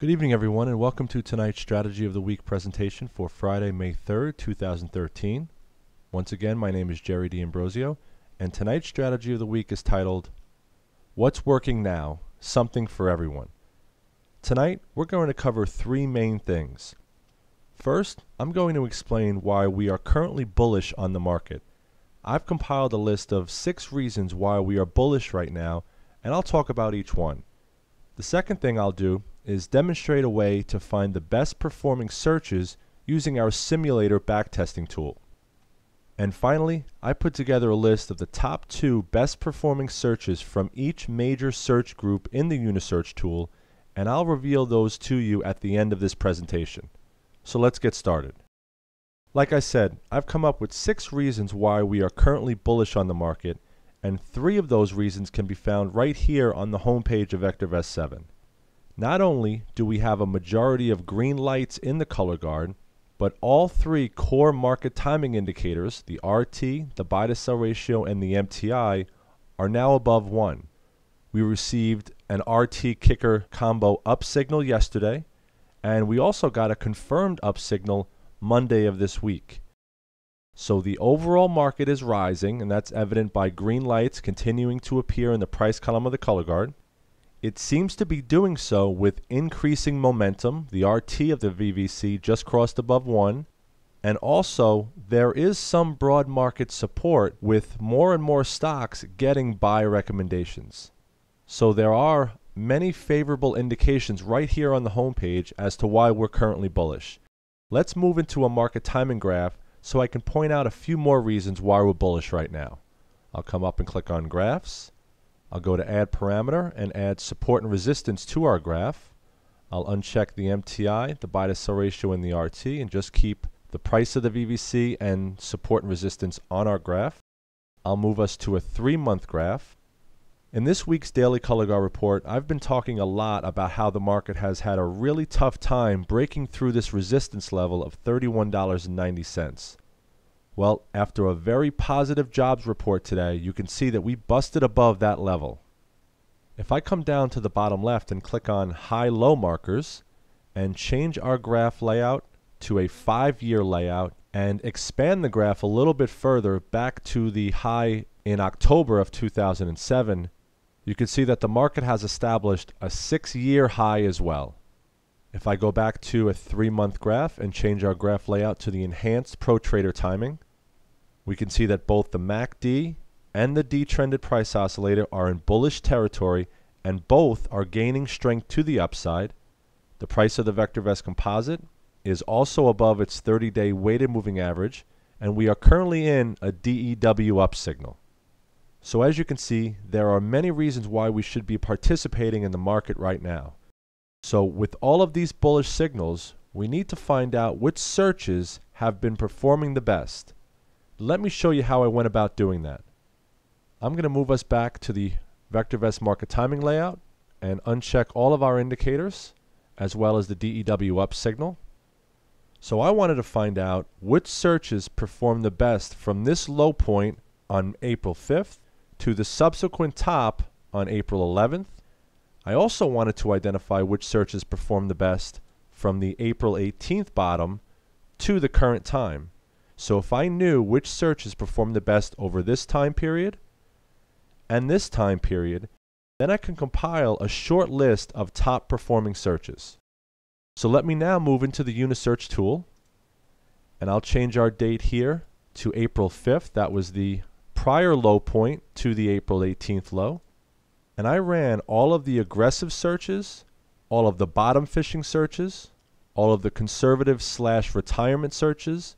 Good evening, everyone, and welcome to tonight's Strategy of the Week presentation for Friday, May 3rd, 2013. Once again, my name is Jerry D'Ambrosio, and tonight's Strategy of the Week is titled What's Working Now? Something for Everyone. Tonight, we're going to cover three main things. First, I'm going to explain why we are currently bullish on the market. I've compiled a list of six reasons why we are bullish right now, and I'll talk about each one. The second thing I'll do is demonstrate a way to find the best performing searches using our simulator backtesting tool. And finally, I put together a list of the top two best performing searches from each major search group in the Unisearch tool, and I'll reveal those to you at the end of this presentation. So let's get started. Like I said, I've come up with six reasons why we are currently bullish on the market, and three of those reasons can be found right here on the homepage of Vector VectorVest 7. Not only do we have a majority of green lights in the color guard, but all three core market timing indicators, the RT, the buy to sell ratio, and the MTI, are now above 1. We received an RT kicker combo up signal yesterday, and we also got a confirmed up signal Monday of this week. So the overall market is rising, and that's evident by green lights continuing to appear in the price column of the color guard. It seems to be doing so with increasing momentum. The RT of the VVC just crossed above 1. And also, there is some broad market support with more and more stocks getting buy recommendations. So there are many favorable indications right here on the homepage as to why we're currently bullish. Let's move into a market timing graph so I can point out a few more reasons why we're bullish right now. I'll come up and click on graphs. I'll go to add parameter and add support and resistance to our graph. I'll uncheck the MTI, the buy to sell ratio, and the RT, and just keep the price of the VVC and support and resistance on our graph. I'll move us to a three month graph. In this week's Daily Color Guard report, I've been talking a lot about how the market has had a really tough time breaking through this resistance level of $31.90. Well, after a very positive jobs report today, you can see that we busted above that level. If I come down to the bottom left and click on high-low markers and change our graph layout to a five-year layout and expand the graph a little bit further back to the high in October of 2007, you can see that the market has established a six-year high as well. If I go back to a three-month graph and change our graph layout to the enhanced pro trader timing, we can see that both the MACD and the D-trended price oscillator are in bullish territory and both are gaining strength to the upside. The price of the Vector Vest composite is also above its 30-day weighted moving average and we are currently in a DEW up signal. So as you can see, there are many reasons why we should be participating in the market right now. So with all of these bullish signals, we need to find out which searches have been performing the best. Let me show you how I went about doing that. I'm going to move us back to the VectorVest market timing layout and uncheck all of our indicators as well as the DEW up signal. So I wanted to find out which searches performed the best from this low point on April 5th to the subsequent top on April 11th. I also wanted to identify which searches performed the best from the April 18th bottom to the current time. So if I knew which searches performed the best over this time period and this time period, then I can compile a short list of top performing searches. So let me now move into the Unisearch tool and I'll change our date here to April 5th. That was the prior low point to the April 18th low. And I ran all of the aggressive searches, all of the bottom fishing searches, all of the conservative slash retirement searches,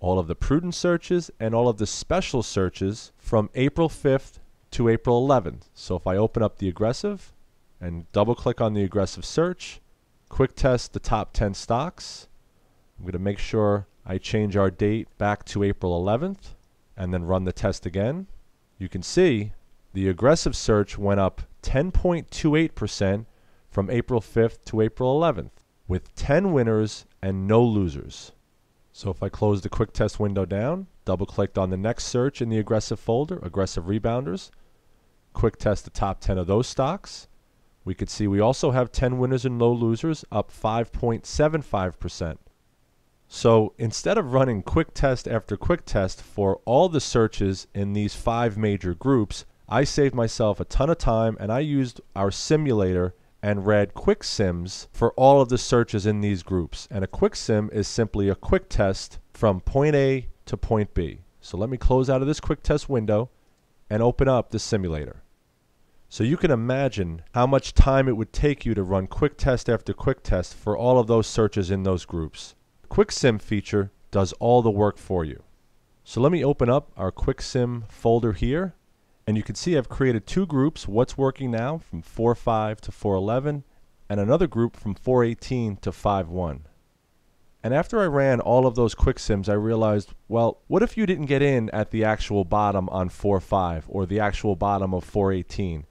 all of the prudent searches and all of the special searches from April 5th to April 11th. So if I open up the aggressive and double click on the aggressive search, quick test the top 10 stocks. I'm going to make sure I change our date back to April 11th and then run the test again. You can see the aggressive search went up 10.28% from April 5th to April 11th with 10 winners and no losers. So if I close the quick test window down, double clicked on the next search in the aggressive folder, aggressive rebounders, quick test the top 10 of those stocks. We could see we also have 10 winners and no losers up 5.75%. So instead of running quick test after quick test for all the searches in these five major groups, I saved myself a ton of time and I used our simulator and read quick sims for all of the searches in these groups. And a quick sim is simply a quick test from point A to point B. So let me close out of this quick test window and open up the simulator. So you can imagine how much time it would take you to run quick test after quick test for all of those searches in those groups. Quick Sim feature does all the work for you. So let me open up our Quick Sim folder here and you can see I've created two groups, what's working now from 4.5 to 4.11 and another group from 4.18 to 5.1. And after I ran all of those quick sims, I realized, well, what if you didn't get in at the actual bottom on 4.5 or the actual bottom of 4.18?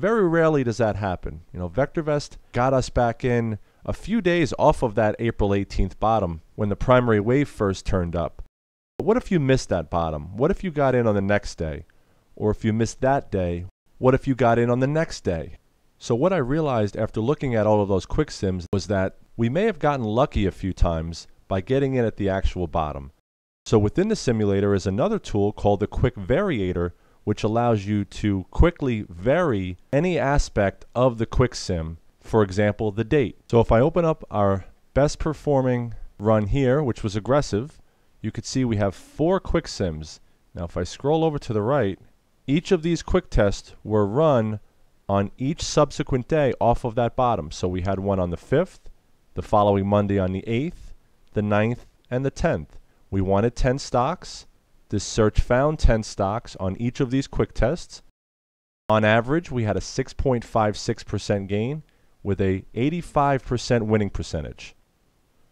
Very rarely does that happen. You know, VectorVest got us back in a few days off of that April 18th bottom when the primary wave first turned up. But what if you missed that bottom? What if you got in on the next day? Or if you missed that day, what if you got in on the next day? So what I realized after looking at all of those quick sims was that we may have gotten lucky a few times by getting in at the actual bottom. So within the simulator is another tool called the quick variator which allows you to quickly vary any aspect of the quick sim, for example, the date. So if I open up our best performing run here, which was aggressive, you could see we have four quick sims. Now if I scroll over to the right, each of these quick tests were run on each subsequent day off of that bottom. So we had one on the 5th, the following Monday on the 8th, the 9th, and the 10th. We wanted 10 stocks. This search found 10 stocks on each of these quick tests. On average, we had a 6.56% gain with a 85% winning percentage.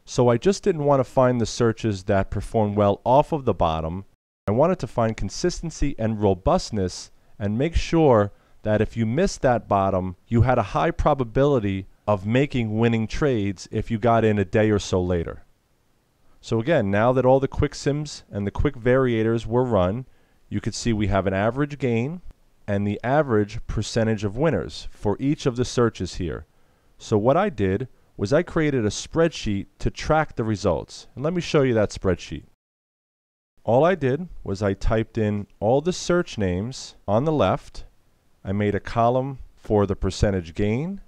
So I just didn't want to find the searches that performed well off of the bottom I wanted to find consistency and robustness and make sure that if you missed that bottom, you had a high probability of making winning trades if you got in a day or so later. So again, now that all the quick sims and the quick variators were run, you could see we have an average gain and the average percentage of winners for each of the searches here. So what I did was I created a spreadsheet to track the results. And let me show you that spreadsheet. All I did was I typed in all the search names on the left. I made a column for the percentage gain,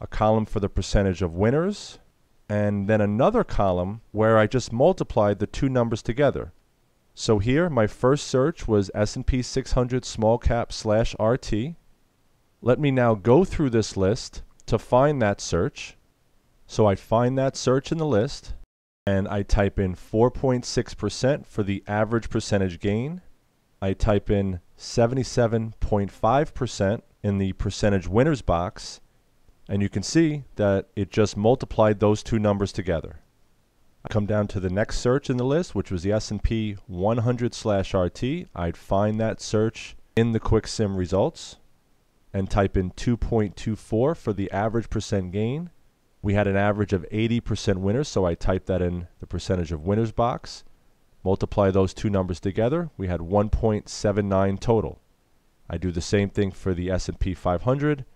a column for the percentage of winners, and then another column where I just multiplied the two numbers together. So here my first search was S&P 600 small cap slash RT. Let me now go through this list to find that search. So I find that search in the list and I type in 4.6% for the average percentage gain. I type in 77.5% in the percentage winners box, and you can see that it just multiplied those two numbers together. I come down to the next search in the list, which was the S&P 100 slash RT. I'd find that search in the QuickSim results and type in 2.24 for the average percent gain. We had an average of 80% winners, so I typed that in the percentage of winners box. Multiply those two numbers together, we had 1.79 total. I do the same thing for the S&P 500,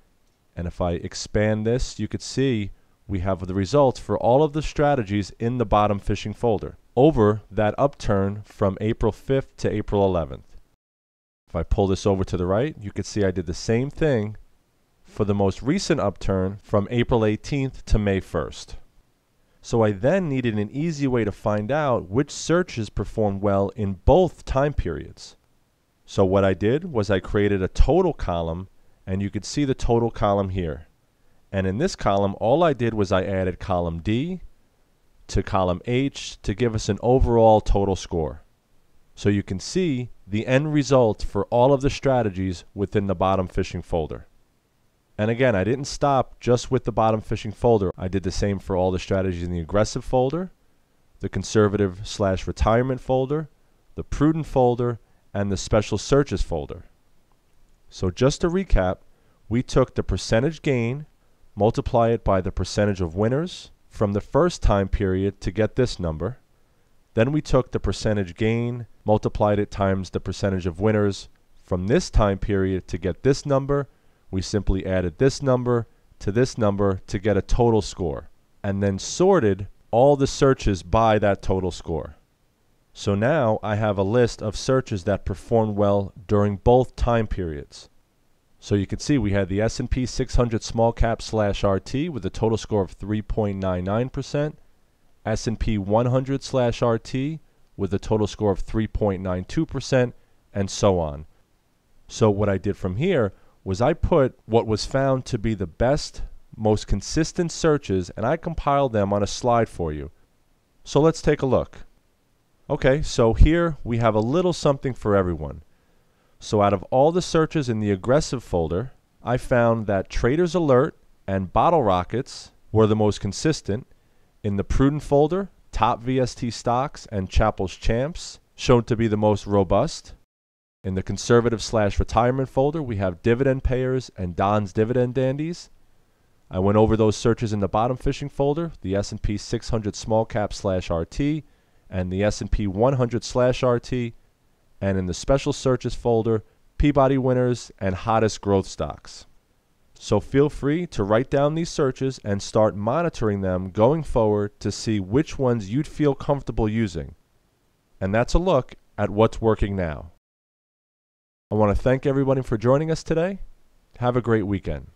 and if I expand this, you could see we have the results for all of the strategies in the bottom phishing folder over that upturn from April 5th to April 11th. If I pull this over to the right, you can see I did the same thing for the most recent upturn from April 18th to May 1st. So I then needed an easy way to find out which searches performed well in both time periods. So what I did was I created a total column and you could see the total column here. And in this column, all I did was I added column D to column H to give us an overall total score. So you can see the end result for all of the strategies within the bottom fishing folder. And again, I didn't stop just with the bottom fishing folder. I did the same for all the strategies in the aggressive folder, the conservative slash retirement folder, the prudent folder, and the special searches folder. So just to recap, we took the percentage gain, multiply it by the percentage of winners from the first time period to get this number. Then we took the percentage gain, multiplied it times the percentage of winners from this time period to get this number, we simply added this number to this number to get a total score, and then sorted all the searches by that total score. So now I have a list of searches that performed well during both time periods. So you can see we had the S&P 600 small cap slash RT with a total score of 3.99%, S&P 100 slash RT with a total score of 3.92%, and so on. So what I did from here was I put what was found to be the best, most consistent searches, and I compiled them on a slide for you. So let's take a look. Okay, so here we have a little something for everyone. So out of all the searches in the aggressive folder, I found that Trader's Alert and Bottle Rockets were the most consistent. In the Prudent folder, Top VST Stocks and Chapel's Champs shown to be the most robust. In the conservative slash retirement folder, we have dividend payers and Don's dividend dandies. I went over those searches in the bottom fishing folder, the S&P 600 small cap slash RT and the S&P 100 slash RT, and in the special searches folder, Peabody winners and hottest growth stocks. So feel free to write down these searches and start monitoring them going forward to see which ones you'd feel comfortable using. And that's a look at what's working now. I want to thank everybody for joining us today. Have a great weekend.